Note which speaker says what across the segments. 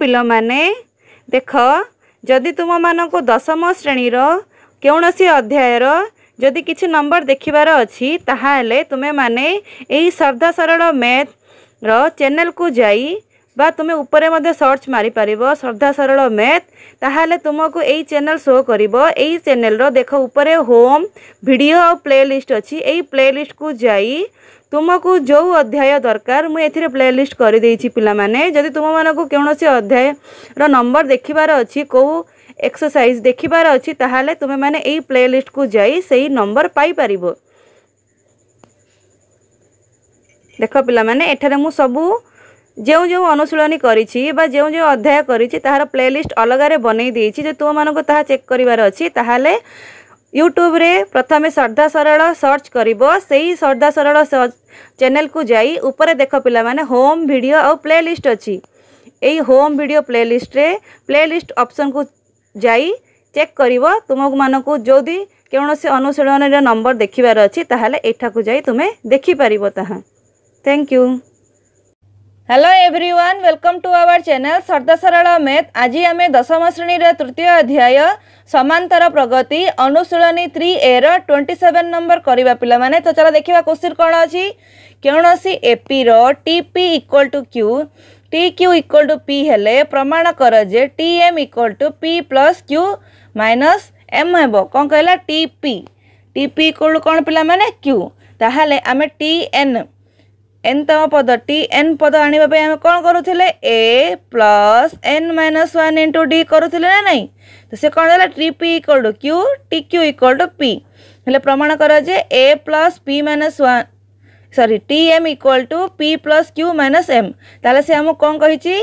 Speaker 1: ପିଲାମାନେ ଦେଖ ଯଦି ତୁମମାନଙ୍କୁ ଦଶମ ଶ୍ରେଣୀର କୌଣସି ଅଧ୍ୟାୟର ଯଦି କିଛି ନମ୍ବର ଦେଖିବାର ଅଛି ତାହେଲେ ତୁମେମାନେ ଏହି ସାଧା ସରଳ ମ୍ୟାଥ୍ର ଚ୍ୟାନେଲ୍କୁ ଯାଇ ବା ତୁମେ ଉପରେ ମଧ୍ୟ ସର୍ଚ୍ଚ ମାରିପାରିବ ଶ୍ରଦ୍ଧା ସରଳ ମ୍ୟାଥ୍ ତାହେଲେ ତୁମକୁ ଏଇ ଚ୍ୟାନେଲ୍ ଶୋ କରିବ ଏଇ ଚ୍ୟାନେଲ୍ର ଦେଖ ଉପରେ ହୋମ୍ ଭିଡ଼ିଓ ଆଉ ପ୍ଲେ ଲିଷ୍ଟ ଅଛି ଏଇ ପ୍ଲେ ଲିଷ୍ଟକୁ ଯାଇ ତୁମକୁ ଯେଉଁ ଅଧ୍ୟାୟ ଦରକାର ମୁଁ ଏଥିରେ ପ୍ଲେଲିଷ୍ଟ କରିଦେଇଛି ପିଲାମାନେ ଯଦି ତୁମମାନଙ୍କୁ କୌଣସି ଅଧ୍ୟାୟର ନମ୍ବର ଦେଖିବାର ଅଛି କେଉଁ ଏକ୍ସରସାଇଜ୍ ଦେଖିବାର ଅଛି ତାହେଲେ ତୁମେମାନେ ଏଇ ପ୍ଲେଲିଷ୍ଟକୁ ଯାଇ ସେଇ ନମ୍ବର ପାଇପାରିବ ଦେଖ ପିଲାମାନେ ଏଠାରେ ମୁଁ ସବୁ ଯେଉଁ ଯେଉଁ ଅନୁଶୀଳନୀ କରିଛି ବା ଯେଉଁ ଯେଉଁ ଅଧ୍ୟାୟ କରିଛି ତାହାର ପ୍ଲେଲିଷ୍ଟ ଅଲଗାରେ ବନେଇ ଦେଇଛି ଯଦି ତୁମମାନଙ୍କୁ ତାହା ଚେକ୍ କରିବାର ଅଛି ତାହେଲେ यूट्यूब प्रथम श्रद्धा सरल सर्च कर श्रद्धा सरल चेल को जी उपर देख पे होम भिड आ्ले लिस्ट अच्छी यही home video playlist playlist option को जी चेक कर तुम तुमको जो कौन से अनुशीलन नंबर देखार अच्छी तेल एठाक जा तुम्हें देखिपर thank you hello everyone welcome to our channel Shraddha Saral math आज आम दशम श्रेणी तृतीय अध्याय ସମାନ୍ତର ପ୍ରଗତି ଅନୁଶୀଳନୀ ଥ୍ରୀ ଏ ର ଟ୍ୱେଣ୍ଟି ସେଭେନ୍ ନମ୍ବର କରିବା ପିଲାମାନେ ତ ଚାଲ ଦେଖିବା କୋଶ୍ଚିନ୍ କ'ଣ ଅଛି କୌଣସି ଏପିର T P equal to Q T Q equal to P ହେଲେ ପ୍ରମାଣ କର ଯେ T M equal to P plus Q minus M ହେବ କ'ଣ କହିଲା T P T P equal to କ'ଣ ପିଲାମାନେ କ୍ୟୁ ତାହେଲେ ଆମେ ଟି ଏନ୍ এন তম পদটি এন পদ আনিবা পাই আমি କ'ଣ କରୁଥିଲେ A plus N minus one into D କରୁଥିଲେ ନା ନାହିଁ ତ ସେ କ'ଣ ହେଲା T P equal to Q T Q equal to P ହେଲେ ପ୍ରମାଣ କର ଯେ A plus P minus one sorry T M equal to P plus Q minus M তাহলে সে আমি কম কী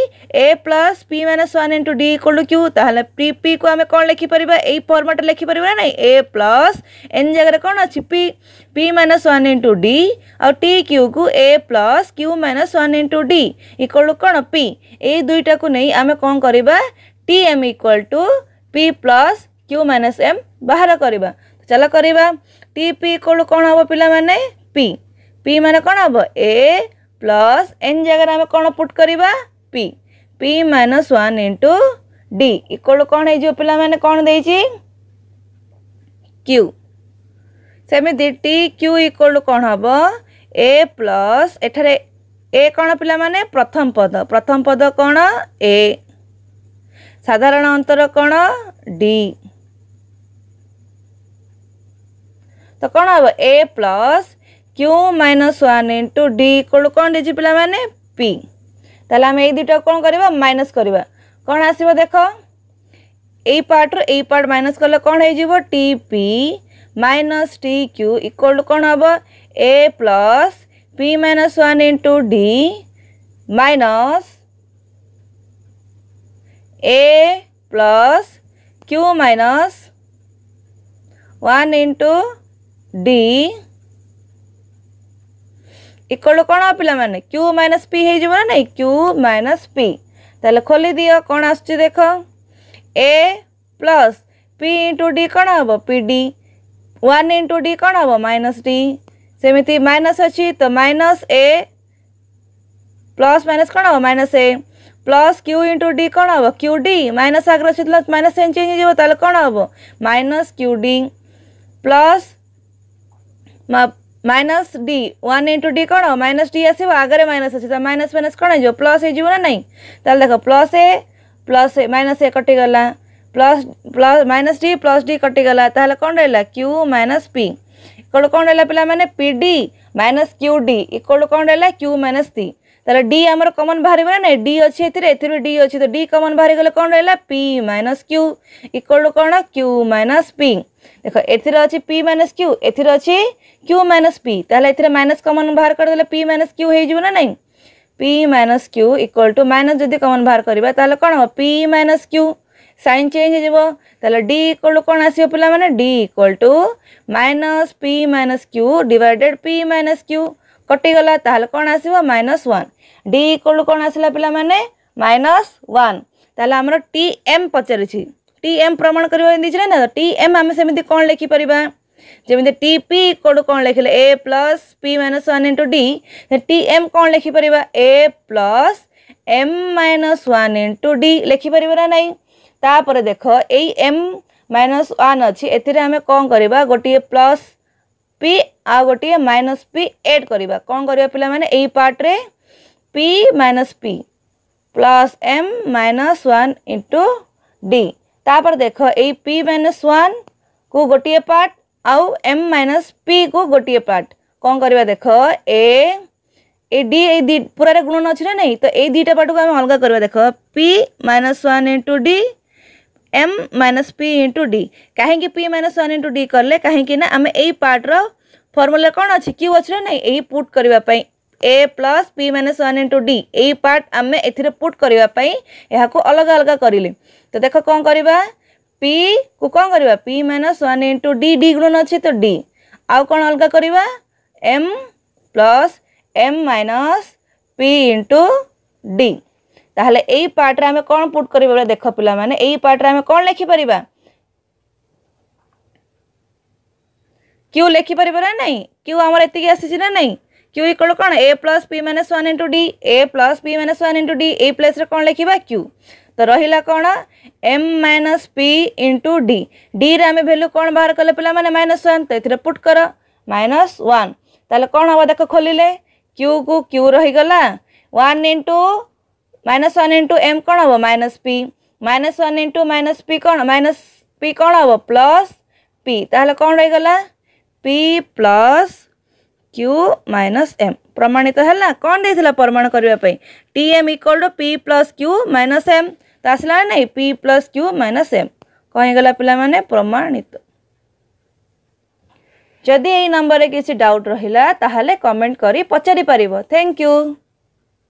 Speaker 1: A plus P minus one into D equal to Q তাহলে পি পি কু আমি কম লিখিপার এই ফর্মাটে লিখিপার না নাই এ প্লস এন জায়গায় কম অছি P P minus one into D আি কিউ কু A plus Q minus one into D equal to কম পি এই দুইটা নেই আমি কম করা T M equal to P plus Q minus M বাহার করা চাল করা টি পি ইকুয়াল কম হব পিলা মানে পি ପି ମାନେ କ'ଣ ହେବ ଏ ପ୍ଲସ୍ ଏନ୍ ଜାଗାରେ ଆମେ କ'ଣ ପୁଟ୍ କରିବା P P minus one into D equal କ'ଣ ହେଇଯିବ ପିଲାମାନେ କ'ଣ ଦେଇଛି କ୍ୟୁ ସେମିତି ଟି କ୍ୟୁ ଇକ୍ୱାଲ୍ କ'ଣ ହେବ ଏ ପ୍ଲସ୍ ଏଠାରେ ଏ କ'ଣ ପିଲାମାନେ ପ୍ରଥମ ପଦ ପ୍ରଥମ ପଦ କ'ଣ ଏ ସାଧାରଣ ଅନ୍ତର କ'ଣ ଡି ତ କ'ଣ ହେବ A plus Q minus one into D equal କ'ଣ ଦେଇଛି ପିଲାମାନେ ପି ତାହେଲେ ଆମେ ଏଇ ଦୁଇଟା କ'ଣ କରିବା ମାଇନସ୍ କରିବା କ'ଣ ଆସିବ ଦେଖ ଏଇ ପାର୍ଟରୁ ଏଇ ପାର୍ଟ ମାଇନସ୍ କଲେ କ'ଣ ହେଇଯିବ T P minus T Q equal to କ'ଣ ହେବ A plus P minus one into D minus A plus Q minus one into D इकड़ कौन पे क्यू माइनस पी हो ना क्यू माइनस पी तेल खोली दि कौन आस A plus P into D कौन हम P D one into D कौन हम माइनस डी सेमती माइनस अच्छी तो माइनस ए प्लस माइनस कौन हम minus A plus Q into D कौन हम क्यू डी माइनस आगे अच्छी माइनस एन चेंज हो कौन हम minus Q D plus minus D one into D कौन माइनस डी आसो आगे माइनस अच्छे माइनस माइनस कौन हो प्लस ना तो देख plus A plus A minus A कटिगला plus plus minus D plus D कटिगला कौन रहा क्यू माइनस पी इक्वल कौन रहा पे P D minus Q D equal कौन रहा क्यू माइनस डी তাহলে ডি আমার কমন বাহার না ডি অছি এর এর ডি অছি তো ডি কমন বাহার গেলে কম রা P minus Q equal to কোণ কিউ মাইনস পি দেখ এর অছি পি মাইনস কিউ এর অছি কিউ মাইনস পি তাহলে এর মাইনস কমন বাহার করেদেলে পি মাইনস কিউ হয়ে যাব না নাই P minus Q equal to minus যদি কমন বাহার করা তাহলে কোণ হব P minus Q sign change হয়ে যাব তাহলে ডি ইকুয়াল টু কোণ আসবে পিলা মানে D equal to minus P minus Q divided P minus Q कटिगला तेल कौन आस माइनस वन डी इक्वल कौन आसला पे माइनस वन तेल आमर टी एम पचार टीएम प्रमाण करना टी एम आम सेमती कौन लेखिपर जमी टीपी इक्वल कौन लिखे A plus P minus one into D T M कौन लेखिपर A plus M minus one into D लेखिपर नाई तापर देख य माइनस वन अच्छी एमें कौन करवा गोटे प्लस पी आ गोटे माइनस पी एड करवा कौन करवा पी मैंने पार्ट्रे P minus P plus M minus one into D तापर देख पी माइनस वन को गोटे पार्ट आउ एम माइनस पी को गोटे पार्ट कौन करवा देख ए ए डी ए पूरा गुणन अच्छे ना नहीं तो ये दुटा पार्ट को आम अलग करवा देख P minus one into D M minus P into D कहीं P minus one into D कले कहीं आम यही पार्टर फर्मूला कौन अच्छी क्यू अच्छे ना यही पुट करने A plus P minus one into D यही पार्ट आम ए पुट करने अलग अलग करें तो देख कौन करवा पी को कौन करवा P minus one into D D गुण अच्छे तो डी आउ कौन अलग करवा M plus M minus P into D ताल ଏଇ ପାର୍ଟରେ ଆମେ କ'ଣ ପୁଟ୍ କରିବା ବେଳେ ଦେଖ ପିଲାମାନେ ଏଇ ପାର୍ଟରେ ଆମେ କ'ଣ ଲେଖିପାରିବା କ୍ୟୁ ଲେଖିପାରିବା ନା ନାହିଁ କ୍ୟୁ ଆମର ଏତିକି ଆସିଛି ନା क्यू इक्वल कौन A plus P minus one into D A plus P minus one into D A plus कौन लिखा क्यू तो रहा कौन M minus P into D D आम भैल्यू कौन बाहर कले पे मैंने माइनस वन तो ये पुट कर माइनस वन तेल कौन हम देख खोल क्यू को क्यू रहीगला one into minus one into M કોણ હવ minus P minus one into minus P କ'ଣ ମାଇନସ୍ ପି କ'ଣ ହେବ ପ୍ଲସ୍ ପି ତାହେଲେ କ'ଣ ରହିଗଲା P plus Q minus M ପ୍ରମାଣିତ ହେଲା କ'ଣ ଦେଇଥିଲା ପ୍ରମାଣ କରିବା ପାଇଁ T M equal to P plus Q minus M ତ ଆସିଲା ନାହିଁ P plus Q minus M କ'ଣ ହେଇଗଲା ପିଲାମାନେ ପ୍ରମାଣିତ ଯଦି ଏଇ ନମ୍ବରରେ କିଛି ଡାଉଟ୍ ରହିଲା ତାହେଲେ କମେଣ୍ଟ କରି ପଚାରିପାରିବ ଥ୍ୟାଙ୍କ ୟୁ